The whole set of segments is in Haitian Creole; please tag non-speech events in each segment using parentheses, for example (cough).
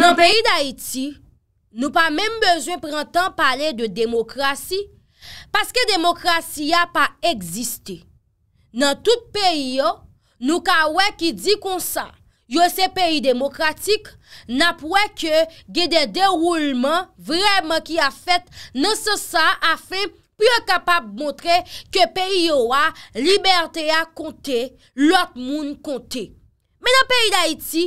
Nan peyi d'Haïti, nou pa mèm bezwen pran tan pale de demokrasi, paske demokrasi ya pa egziste. Nan tout peyi yo, nou ka wè ki di kon sa, yo se peyi demokratik, na pouè ke gè de deroulman vreman ki a fèt nan se sa a fèm pyo kapab mwotre ke peyi yo a libertè a kontè lot moun kontè. Men an peyi da iti,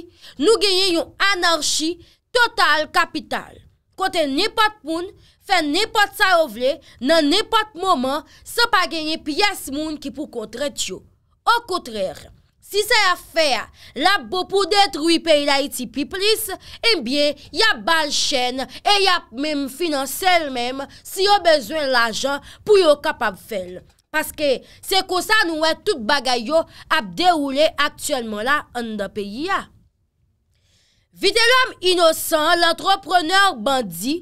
nou genye yon anarchi total kapital. Kote nepot moun, fen nepot sa ovle, nan nepot mouman, se pa genye piyas moun ki pou kontret yo. Ou kontrer, si se ya fey la bo pou detroui peyi da iti pi plis, enbyen, eh ya bal chen, e eh, ya mèm finansel mèm, si yo bezwen la jan pou yo kapab fel. Paske se kousa nou e tout bagay yo ap de oule aktuelman la an da peyi ya. Vide l'om inosan, l'entrepreneur bandi,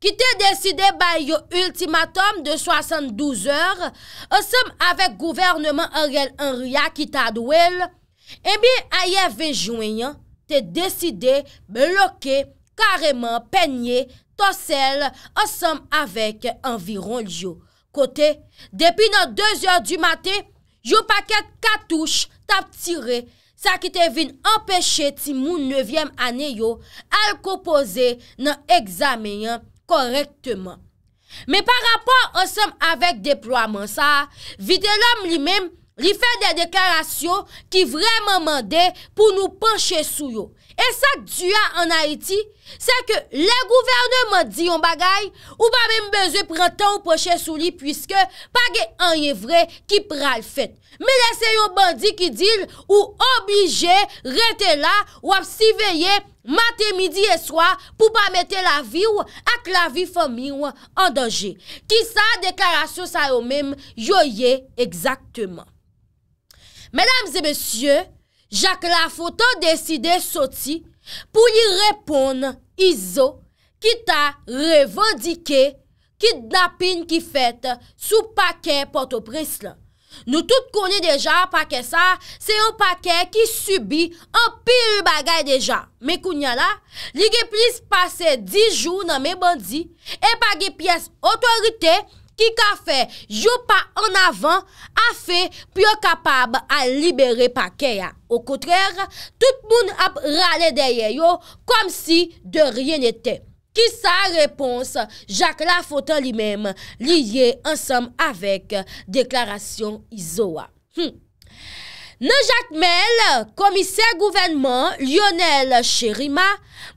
ki te deside bay yo ultimatom de 72 or, osom avek gouvernman Ariel Henrya ki ta douel, e mi aye vejwenyan te deside bloke kareman penye tosel osom avek environ liyo. Kote, depi nan dezyor di mate, yo paket katouche tap tire sa ki te vin empeshe ti moun 9e aneyo al kopoze nan egzameyan korektman. Me par rapon ansenm avek deploaman sa, vide lom li mem rifen de dekalasyon ki vreman mande pou nou panche sou yo. E sa k dya an Haiti, se ke le gouvernement di yon bagay, ou pa mèm beze prentan ou poche sou li, pwiske pa ge an ye vre ki pral fet. Me lesen yon bandi ki dil ou oblije rete la, ou ap si veye mate midi e swa pou pa mette la vi ou ak la vi fomi ou an dange. Ki sa deklarasyon sa yo mèm yo ye ekzaktman. Mèdames et messieurs, Jak la fote deside soti pou li repon Izo ki ta revandike kit napin ki fete sou paken potopris la. Nou tout konye deja paken sa, se yon paken ki subi an pil bagay deja. Me kounye la, li ge plis pase di jou nan me bandi, e page piyes otorite. Ki ka fe, yo pa an avan, a fe pyo kapab a libere pa keya. Ou koutrer, tout moun ap rale deye yo, kom si de ryen ete. Ki sa repons, Jacques Lafoutan li men, liye ansam avek deklarasyon izowa. Nan jatmel, komiser gouvenman Lionel Cherima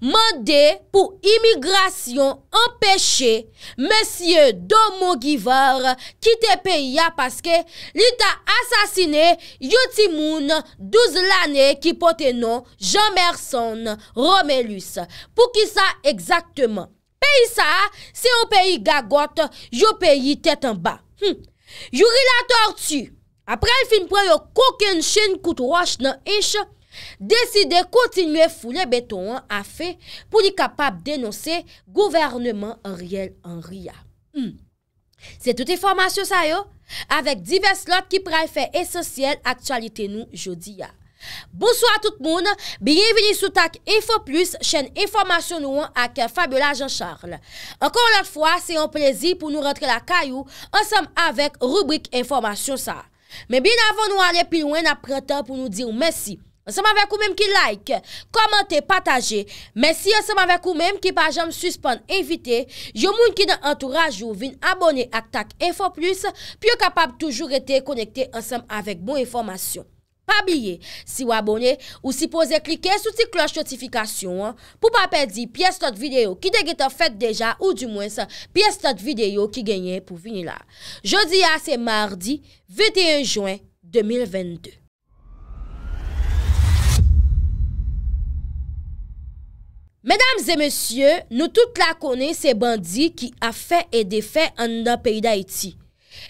mande pou imigrasyon empeshe mesye Domogivar kite peyi ya paske li ta asasine yotimoun 12 lane ki pote nan Jean Merson Romelus. Pou ki sa ekzakteman? Peyi sa, se yon peyi gagote, yon peyi tetan ba. Yon ki la tortue. Aprel fin pou yo koken chen koutou wach nan ish, deside kontinue foule beton an afe pou li kapap denonse governement an riel an ria. Se tout informasyon sa yo, avek divers lot ki prel fe esosyel aktualite nou jodi ya. Bouswa tout moun, biye vini sou tak info plus chen informasyon nou an ak Fabiola Jean-Charles. Enkon lot fwa, se yon plezi pou nou rentre la kayou ansam avek rubrik informasyon sa. Men bin avon nou ale pilwen apretan pou nou di ou mersi. Ansem avèk ou mèm ki like, komente, pataje. Mersi ansem avèk ou mèm ki pajam suspon evite. Yo moun ki nan entouraj ou vin abone ak tak info plus. Pi yo kapap toujou rete konekte ansem avèk bon informasyon. Pabliye, si wabone ou si pose klike sou ti kloche notifikasyon pou pa pedi piestot videyo ki degi te fet deja ou di mwen sa piestot videyo ki genye pou vini la. Jodi a se mardi, 21 Juin 2022. Medams e monsye, nou tout la kone se bandi ki a fe e defen an nan peyi da iti.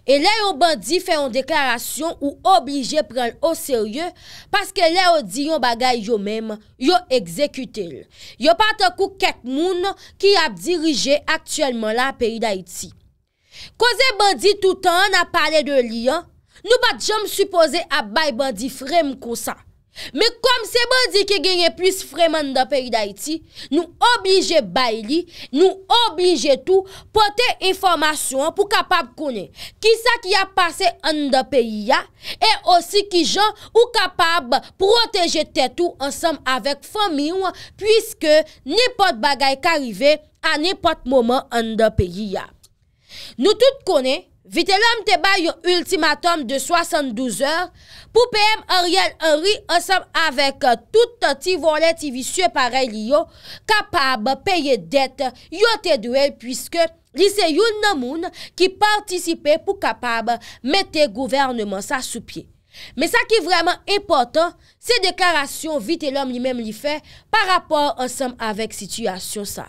E lè yo bandi fè yon deklarasyon ou oblije pren l'o serye paske lè yo di yon bagay yo mèm, yo ekzekute l. Yo pata kou ket moun ki ap dirije aktuellement la peyi d'Haïti. Koze bandi toutan an ap pale de li an, nou bat jom suppose ap bay bandi frem kousan. Me kom sebo di ki genye pwis freman nda peyi da iti, nou oblije bay li, nou oblije tou pote informasyon pou kapab kone. Kisa ki a pase nda peyi ya, e osi ki jan ou kapab proteje te tou ansam avek fami ou, pwiske nipot bagay ka rive a nipot mouman nda peyi ya. Nou tout kone. Vite lom te bay yo ultimatom de 72 or, pou P.M. Ariel Henry ansem avek tout ti volet ti visye parel yo, kapab peye det yo te doel pwiske li se yon nan moun ki partisipe pou kapab mette gouvernement sa sou pie. Me sa ki vreman epotan, se dekarasyon vite lom li mem li fe par apor ansem avek sityasyon sa.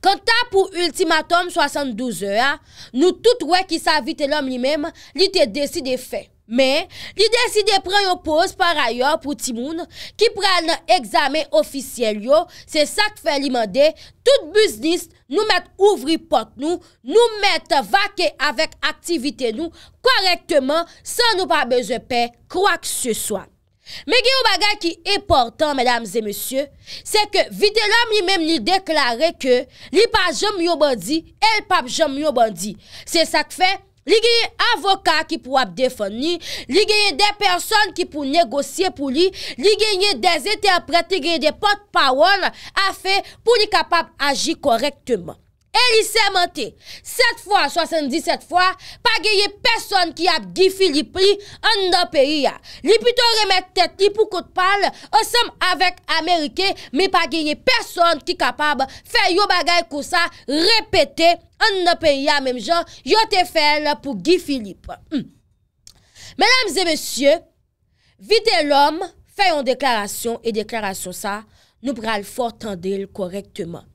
Kantan pou ultimatom 72 ea, nou tout wè ki sa vit el om li mèm, li te deside fè. Mè, li deside pran yon pos par ayor pou timoun ki pran nan egzame ofisyel yo, se sak fè li mande, tout buznist nou mèt ouvri pot nou, nou mèt vake avèk aktivite nou korektman san nou pa bezepè kwa k se swan. Mè genyo bagay ki e portan, mèdames e monsye, se ke vide lòm li mèm li deklare ke li pa jom yo bandi, el pa jom yo bandi. Se sak fe, li genye avoka ki pou ap defoni, li genye de person ki pou negosye pou li, li genye de zete apreti genye de potpawon a fe pou li kapap agi korektman. E li se mante, set fwa, sasen di set fwa, pa geye person ki ap Guy Philippe li an nan peyi ya. Li pito remet tet li pou kout pal, osam avèk Amerike, mi pa geye person ki kapab fè yo bagay kousa, repete an nan peyi ya, mem jan, yo te fèl pou Guy Philippe. Menamze mesye, vite lom fè yon deklarasyon, e deklarasyon sa, nou pral fortan del korektman.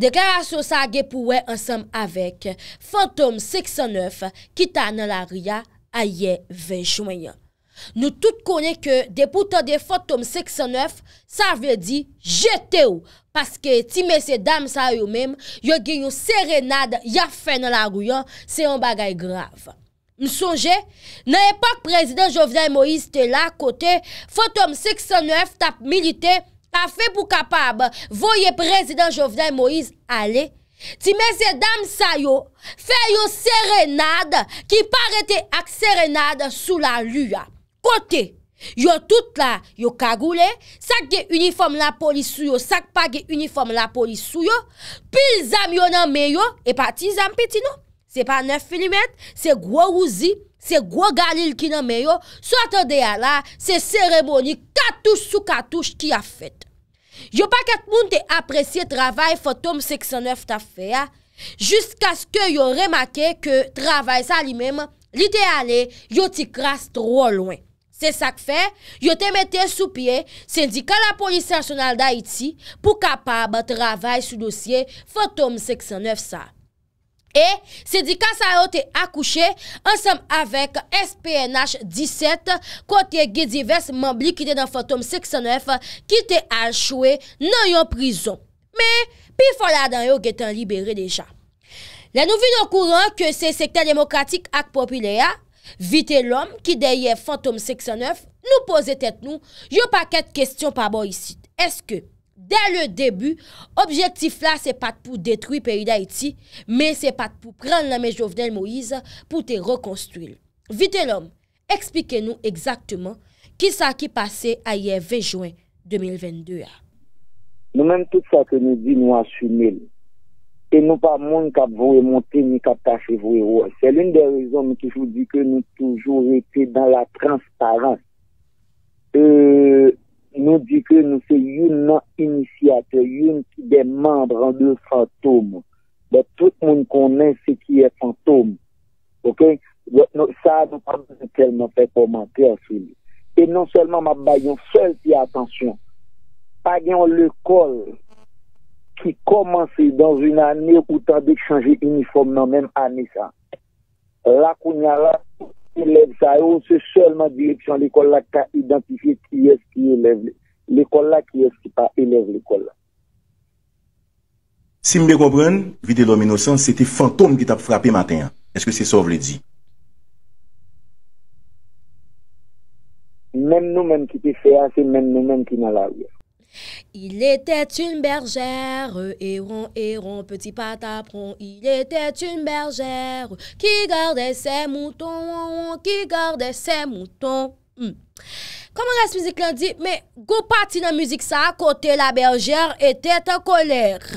Deklarasyon sa ge pouwe ansam avek, Fantom 609 kita nan la riya a ye 20 jwayan. Nou tout konen ke depoutan de Fantom 609 sa ve di jete ou, paske ti mese dam sa yo mem yo genyo serenade ya fe nan la riya se yon bagay grav. Nou sonje, nan epak prezident Jovina Moise te la kote, Fantom 609 tap milite... fe pou kapab voye prezident Jovenel Moïse ale ti mese dam sa yo fe yo serenade ki parete ak serenade sou la luyan, kote yo tout la, yo kagoule sak ge uniform la polis sou yo sak pa ge uniform la polis sou yo pil zam yo nan meyo epatizam peti nou, se pa nef filimet se gwo ouzi se gwo galil ki nan meyo sa te deya la, se seremoni katouche sou katouche ki a fet Yo pa ket moun te apresye travay fotom 609 ta fe ya, jiska sk yo remake ke travay sa li mem, li te ale yo ti kras tro loen. Se sak fe, yo te mette sou pie, sendika la polisi asyonal da iti, pou kapab travay sou dosye fotom 609 sa. E, se di ka sa yo te akouche, ansem avek SPNH 17, kote ge divest mambli ki de nan Fantoum 69 ki te alchoue nan yon prizon. Me, pi fola dan yo ge ten libere deja. La nou vi nou kouran ke se sekte demokratik ak popilya, vite lom ki de ye Fantoum 69 nou pose tet nou, yo pa ket kwestyon pa bo yisi. Eske? Der le debu, objektif la se pat pou detroui peri da iti, men se pat pou pran la men jovenel Moïse pou te rekonstruil. Vite l'om, eksplike nou ekzaktman ki sa ki pase a ye vejouen 2022. Nou men tout sa ke nou di nou asume, e nou pa moun kap vou remonte ni kap pase vou rewo. Se l'un de rezon mou toujou di ke nou toujou ete dan la transparan. E... Euh, nous dit que nous sommes une initiateur, une des membres de fantômes donc tout le monde connaît ce qui est fantôme. Ok? Ça, nous pas tellement fait commentaire sur Et non seulement, ma baillon seul qui attention. Pas l'école qui commence dans une année où t'as de uniforme dans même année ça. Là, qu'on là, eleve sa ou se selman direksyon l'ekol la ka identifiye ki eski eleve l'ekol la, ki eski pa eleve l'ekol la. Si mbe kompren, vide l'omino san, se te fantom ki ta pfrape matin an. Eske se so vle di? Men nou men ki te fea, se men nou men ki na la ouye. Il etet un berjer, e ron, e ron, peti patapron, il etet un berjer, ki gardè se mouton, ki gardè se mouton. Koman hmm. gen se mouzik lan di, men, goun pati nan mouzik sa, kote la berjer etet an koler.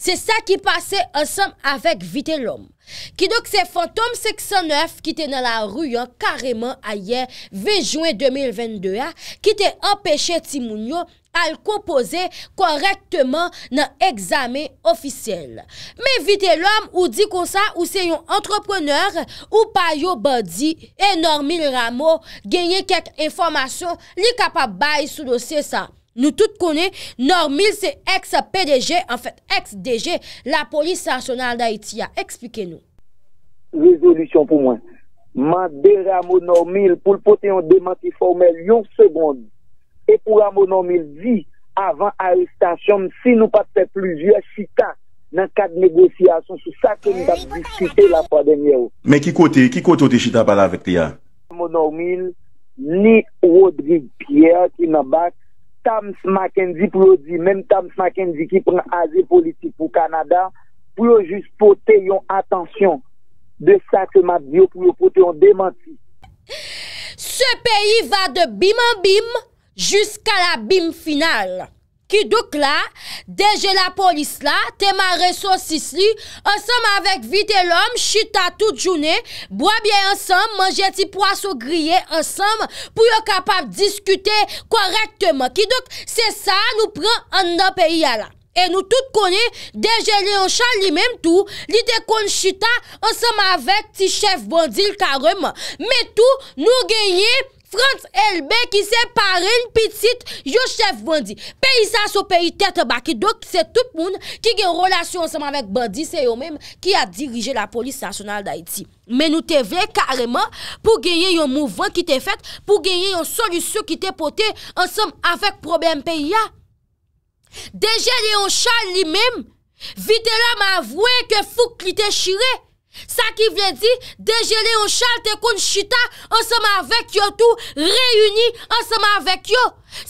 Se sa ki pase ansam avek vite lom. Ki dok se fantom 609, ki te nan la rou yon kareman a ye, vejouen 2022, ki te apèche ti moun yo, al kompoze korektman nan egzame ofisyele. Me evite lom ou di konsa ou se yon antropreneur ou pa yo bandi e Normil Ramo genye kek informasyon li kapab bay sou dosye sa. Nou tout konen, Normil se ex-PDG, an fèt ex-DG la polis sasyonal da Itiya. Eksplike nou. Lezolution pou mwen. Man de Ramo Normil pou lpote yon demanti formel yon segonde. E pou amonomil vi avan aristasyon, si nou patre plujer chita nan kat negosyasyon, sou sa ke nou bat diskute la pandemiye ou. Men ki kote, ki kote ou te chita bala vek te ya? Amonomil, ni Rodrigue Pierre ki nan bak, Tams Mackenzie pou yo di, men Tams Mackenzie ki pren aze politik pou Kanada, pou yo jis poteyon atensyon de sa ke map di ou pou yo kote yon demanti. Se peyi va de bim an bim, Juska la bim final. Ki dok la, deje la polis la, te mare sosis li, ansam avèk vite lom, chita tout jounè, bwa bie ansam, manje ti poasou griye ansam, pou yo kapap diskute korektman. Ki dok, se sa, nou pren an nan peyi ya la. E nou tout konè, deje le anchan li mèm tou, li de kon chita ansam avèk ti chef bandil kareman. Me tou, nou genye... Frans Elbe ki se pare yon pitit Yochef Bandi. Pe yisa sou pe yi tete baki. Dok se tout moun ki gen relasyon ansem anvek Bandi se yo menm ki a dirije la polis nasyonal da iti. Men nou te ve kareman pou geye yon mouvan ki te fet, pou geye yon solusyon ki te pote ansem anvek problem pe ya. Deje leon chal li menm, vite la ma avwe ke fuk li te shire. Sa ki vle di, deje le yon chal te kon chita, anseman vek yo tou, reyuni anseman vek yo.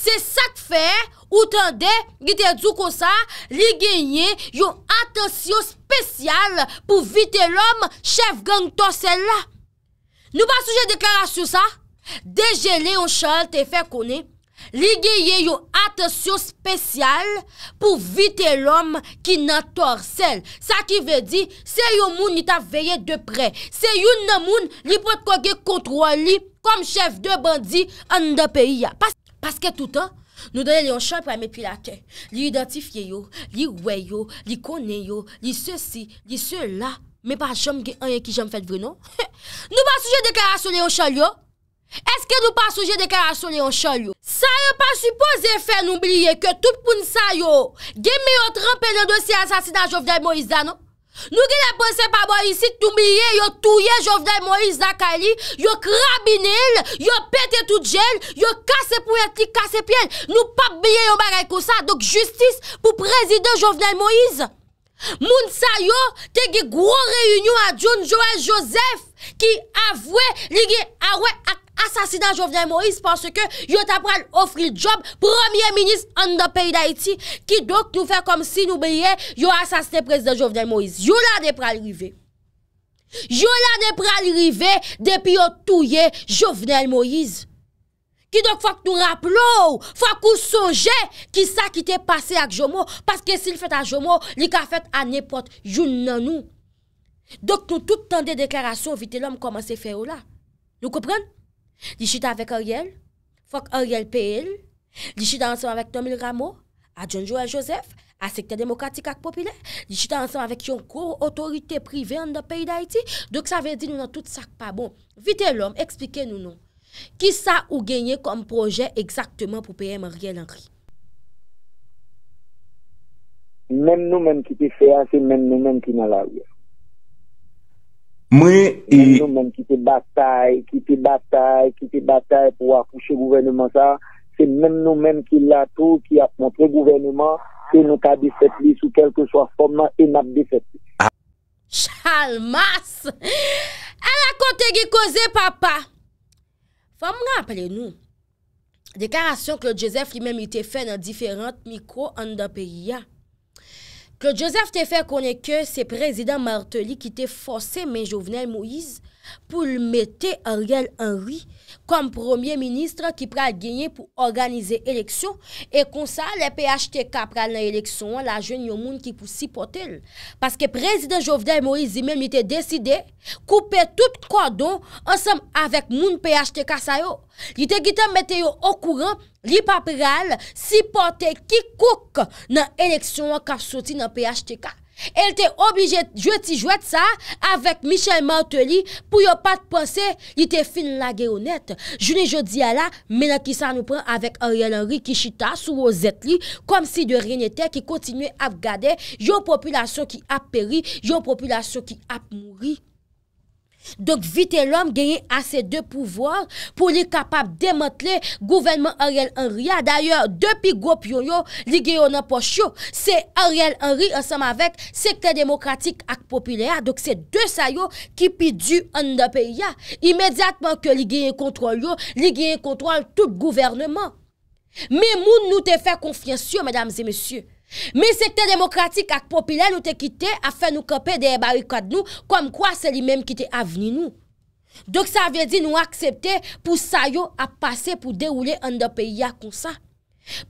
Se sat fe, ou tan de, gite djou konsa, li genye yon atensyon spesyal pou vite lom, chef gang ton sel la. Nou pa souje deklara sou sa, deje le yon chal te fe koni. Li geye yo atasyon spesyal pou vite lom ki nan torsel. Sa ki ve di, se yo moun ni ta veye depre. Se yon nan moun, li pot kogue kontro li kom chef de bandi an da peyi ya. Paske toutan, nou dane leon chan prame pi la ken. Li identifiye yo, li weyo, li kone yo, li se si, li se la. Me pa jom ge an ye ki jom fet vre non? (laughs) Nou pa souje deklarasyon leon chan yo? Eske nou pa souje de kaya asole yon chal yo? Sa yo pa suppose fe nou bilye ke tout pou nsa yo gen mi yo trampen yon dosi asasina Jovenel Moïse da nou? Nou gen le pose pa bo yisi nou bilye yo touye Jovenel Moïse da Kali yo krabine el, yo pete tout jel yo kase pou etik, kase pi el nou pa bilye yon bagay ko sa dok justice pou prezident Jovenel Moïse Moun sa yo te ge gwo reyunyon a John Joel Joseph ki avwe li gen avwe ak Asasinan Jovenel Moïse Pense ke yo ta pral ofri job Premier Minist an da peyi da iti Ki dok nou fe kom si nou beye Yo asasinan Prezident Jovenel Moïse Yo la ne pral rive Yo la ne pral rive Depi yo touye Jovenel Moïse Ki dok fok nou rapplo Fok nou soje Ki sa ki te pase ak Jomo Paske si l fete ak Jomo Li ka fete an nepot Joun nan nou Dok nou tout tende deklarasyon Vite l om komanse fe yo la Nou kopren? Li chite avèk oryèl, fòk oryèl pè el, li chite ansèm avèk Tomil Ramo, a John Joël Joseph, a sekte demokratik ak popile, li chite ansèm avèk yon kou, otorite privè an da peyi da iti, dòk sa vè di nou nan tout sak pa bon. Vite lòm, eksplike nou nou, ki sa ou genye kom projè eksaktèman pou pèyèm oryèl anri? Men nou men ki ti fè ase, men nou men ki nan la ouye. E- Mwen nou men ki te batay, ki te batay, ki te batay pou wakouche gouvennman sa, se men nou men ki lato ki ap motre gouvennman, se nou ta disetli sou kelke swa fòm nan inap e disetli. Chalmas! An akote ki koze papa! Fòm nan apre nou? Dekarasyon ki lò Joseph li men mi te fè nan diferant mikro an da periya. Kle Joseph te fe konen ke se prezident Martelly ki te fose men Jovenel Moïse pou l mette Ariel Henry kom premier ministre ki pral genye pou organize eleksyon e konsa le PHTK pral nan eleksyon la jwen yon moun ki pou sipote l. Paske prezident Jovenel Moïse ymen mi te deside koupe tout kwa don ansam avèk moun PHTK sayo. Li te gitem mette yo okouran. Li papiral si pote ki kouk nan eleksyon wak ap soti nan PHTK. El te obije jwet si jwet sa avèk Michel Martelly pou yo pat pwese li te fin la geyonet. Jouni jodi ala mena ki sa nou pran avèk Ariel Henry ki chita sou o zet li kom si de renye te ki kontinu ap gade yon populasyon ki ap peri, yon populasyon ki ap mouri. Donk vite l'om genye ase de pouvoir pou li kapap demantle gouvenman Ariel Henry ya. D'ayor, depi gopyon yo, li genye ou nan poch yo. Se Ariel Henry ansam avek sekte demokratik ak popilya. Donk se de sa yo ki pi du an da pe ya. Imediatman ke li genye kontrol yo, li genye kontrol tout gouvernman. Me moun nou te fe konfiyansyo, medamze mesye. Mi sekte demokratik ak popile nou te kite a fe nou kepe de e barikad nou kom kwa se li menm kite aveni nou. Dok sa ve di nou aksepte pou sa yo ap pase pou de oule an de pe ya kon sa.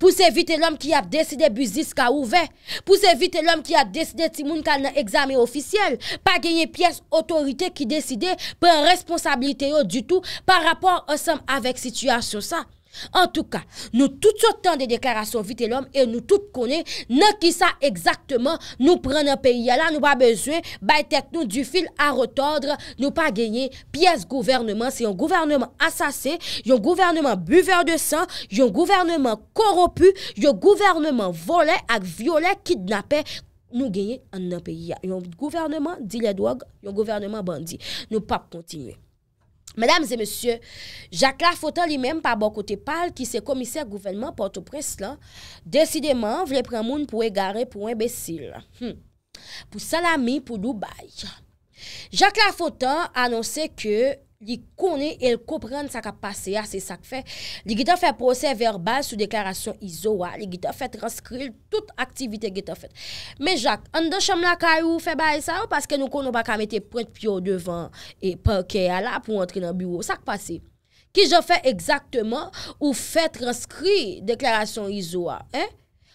Pou se evite lom ki ap deside buzis ka ouve, pou se evite lom ki ap deside timoun ka nan examen ofisyel, pa genye piyes otorite ki deside pren responsabilite yo du tou pa rapor ansem avek situasyon sa. En tout ka, nou tout sa tan de deklarasyon vite l'homme E nou tout konen, nan ki sa Exactement, nou pren nan peyi La nou ba bezwe, bay tek nou du fil A rotondre, nou pa genye Pies gouvernement, se yon gouvernement Assasé, yon gouvernement buveur de san Yon gouvernement koropu Yon gouvernement vole Ak viole, kidnapè Nou genye nan peyi Yon gouvernement dile doag, yon gouvernement bandi Nou pa kontinue Mèdames et monsieurs, Jacques Lafoutan li mèm pa bon kote pal ki se komisè gouvernement porte pres lan, desidèman vle prè moun pou e gare pou embésil. Hmm. Pou Salami, pou Dubaï. Jacques Lafoutan annonse ke... Li konen el kopren sa ka pase ya se sak fe. Li gita fe pose verbal sou deklarasyon izowa. Li gita fe transkri tout aktivite gita fe. Men jak, an dan chanm la kay ou fe bay sa ou paske nou konon baka mette pointe piyo devan e pake ya la pou antre nan biwo. Sak pase, ki jen fe ekzaktman ou fe transkri deklarasyon izowa.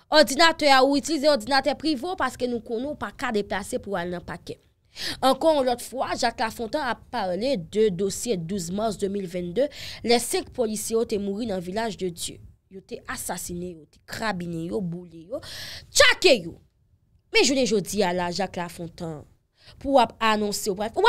Ordinate ya ou itize ordinate privo paske nou konon baka deplase pou al nan pakem. Ankon lot fwa, Jacques Lafontan a pale de dosye 12 mars 2022 Le 5 polisye yo te mouri nan vilaj de Dieu Yo te asasine, yo te krabine, yo boule, yo chake yo Me jounen jodi ya la Jacques Lafontan Pou ap anonsi, ou ap anonsi Ou ap anonsi, ou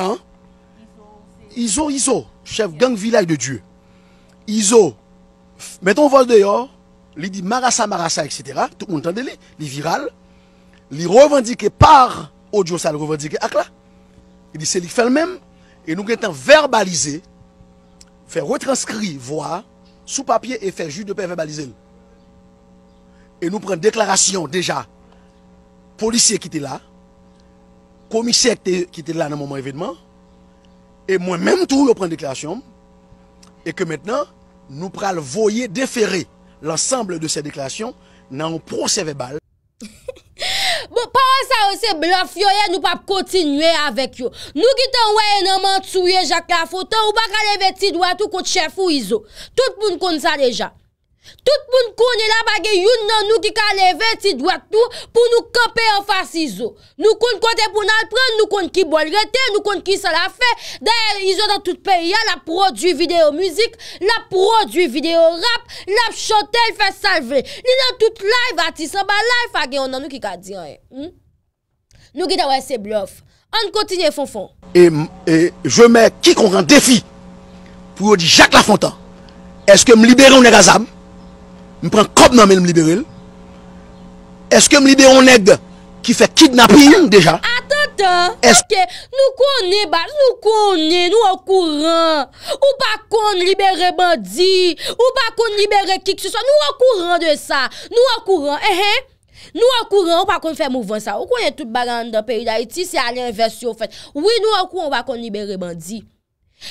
ap anonsi Iso, Iso, chef gang village de Dieu. Iso, mettons vol dehors, il dit Marassa, Marassa, etc. Tout le monde entendait, il est viral. Il revendique par audio, ça le revendiqué Il dit c'est lui fait le même. Et nous étant verbalisé, faire retranscrire, voir, sous papier et faire juste de paix verbaliser. Et nous prenons déclaration déjà. Policier qui était là, commissaire qui était là dans le moment événement. E mwen menm tou yo pren deklasyon, e ke mètnen nou pral voye defere l'ensemble de se deklasyon nan yon pronsève bal. (laughs) Bon, pa wè sa wè se blan fyo yè, nou pap kontinwe avèk yo. Nou kitan wè yon man tsouye jak la fotan, ou baka lè veti dwatou kont chèf ou izo. Tout pou nou kont sa lèja. Tout pou nou konen la bagay yon nan nou ki ka leve ti dwak tou pou nou kape yon fasi zo. Nou konen kote pou nan pren, nou konen ki bol rete, nou konen ki sa la fe. Da yon dan tout pe, yon la prodjou videyo mouzik, la prodjou videyo rap, la chante, l fe salve. Li nan tout la, batis an ba la, fage yon nan nou ki ka diyan e. Hmm? Nou ki da wese blof. An kontine fon fon. E, e, je mè ki kon ren defi pou yon di Jacques Lafontan. Eske m libere ou ne gazam? mi pren kop nan men mliberil, eske mliberon neg ki fe kidnappi yon deja? Atantan, nou konen bat, nou konen, nou an kouran, ou pa konen libere bandi, ou pa konen libere kik se sa, nou an kouran de sa, nou an kouran, eh, eh. nou an kouran, ou pa konen fe mouvan sa, ou konen tout bagan dan peyi da iti, se alen vers yo fet, oui, nou an kou an va konen libere bandi,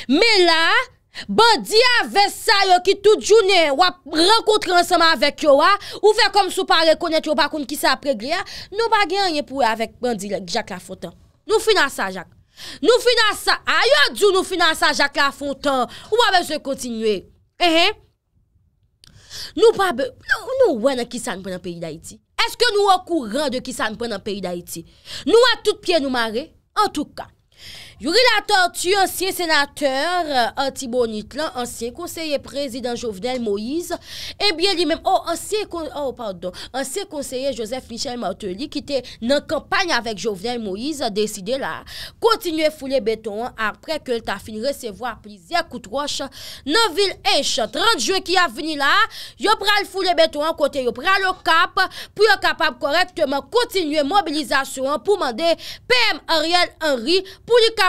me la, Bandi a ve sa yo ki tout jounen Wap renkontre anseman vek yo wap Ou fe kom sou pa rekonet yo bakoun kisa pregria Nou bagen anye pou e avek bandi lek Jak la fontan Nou finansa jak Nou finansa Ayo a djou nou finansa jak la fontan Wap ve se kontinue Nou wè nan kisan pou nan peyi da iti Eske nou wakou ran de kisan pou nan peyi da iti Nou wak tout piye nou mare En tout ka Yuri la tortue, sénateur sénateur euh, ancien conseiller conseiller président Jovenel Moïse, bien lui-même, oh, ancien oh, conseiller Joseph Michel Martelly qui était la campagne avec Jovenel Moïse décidé la fouler foule béton après tu de fini recevoir recevoir plaisir à dans dans ville enche. 30 qui a venu là, yo pral foule beton pris yo pral pour être pour correctement de continuer la mobilisation pour demander PM Ariel Henry pour le cap.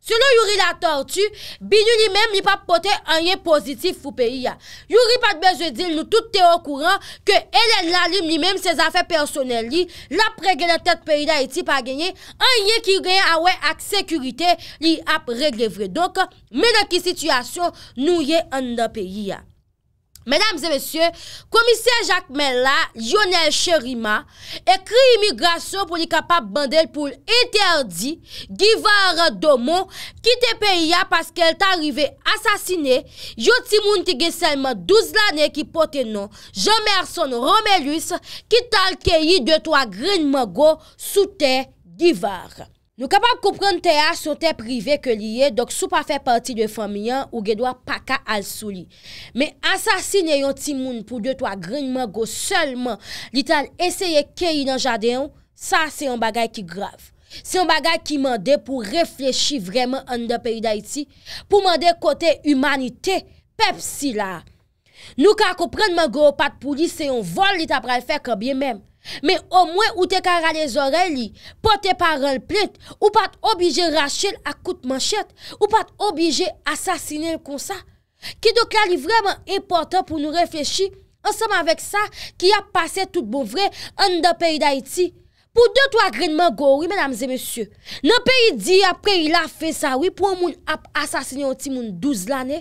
Selon yori la tortue, Bini li mem li pa pote anye pozitif fou peyi ya. Yori pa dbeje dil nou toute te okouran ke elen lalim li mem se zafè personel li, lap regle tet peyi la eti pa genye, anye ki genye awe ak sekurite li ap regle vre. Donk, mena ki situasyon nou ye an da peyi ya. Menamze mesey, komisye Jacques Mella, Yonel Cherima, ekri imigrasyon pou li kapap bandel pou l'interdi, Givar Domo, ki te pe ya paske el ta rive asasine, Yoti Munti Gesselman, 12 lane ki pote non, Jean-Merson Romelus, ki talkeyi de to a green mongo, soute Givar. Nou kapap koupren te a sou te prive ke liye, dok sou pa fe parti de familyan ou gedwa paka al sou li. Me asasine yon timoun pou de to agrenman go selman, li tal eseye ke yi nan jadeyon, sa se yon bagay ki grave. Se yon bagay ki mande pou reflechi vreman an de peyi da iti, pou mande kote humanite pepsi la. Nou kapap koupren man go pat pou li se yon vol li tapre al fe kabye menm. Men o mwen ou te kara le zore li, po te parol plint, ou pa te obije Rachel akout manchet, ou pa te obije asasine kon sa. Ki do ka li vreman important pou nou reflechi, anseman vek sa, ki ap pase tout bon vre, an de peyi da iti. Po de to agrenman gowi, menamze mesye, nan peyi di apre ila fe sa wipon moun ap asasine oti moun douz lane.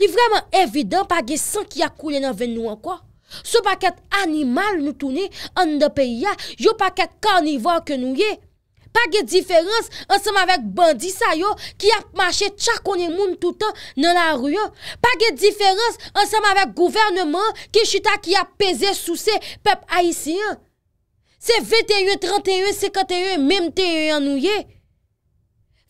Li vreman evident pa ge san ki akoule nan ven nou an kwa. Sou pa ket animal nou touni an de pe ya yo pa ket karnivor ke nou ye. Pa ge diferans ansem avèk bandi sayo ki ap mache tchakounen moun toutan nan la ruyan. Pa ge diferans ansem avèk gouvernement ki chita ki ap peze sou se pep Aisyen. Se veteye, tranteye, sekanteye, memteye an nou ye.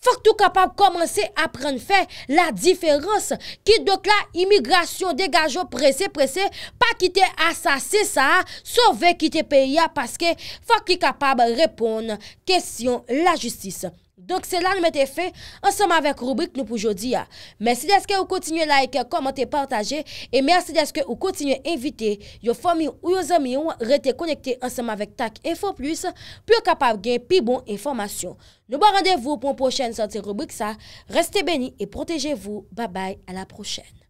Fak tou kapab komanse apren fe la diferans ki dok la imigrasyon degajo prese prese pa ki te asase sa sove ki te peya paske fak ki kapab repon kestyon la justis. Donk se la nou mette fe, anseman vek rubrik nou pou jodi ya. Mersi deske ou kontinye like, komante, partaje. E mersi deske ou kontinye invite, yo fami ou yo zami yo rete konekte anseman vek Tak Info Plus. Pyo kapab gen pi bon informasyon. Nou ba randevou pou mpochene sante rubrik sa. Reste beni e protejevou. Babay, alaprochene.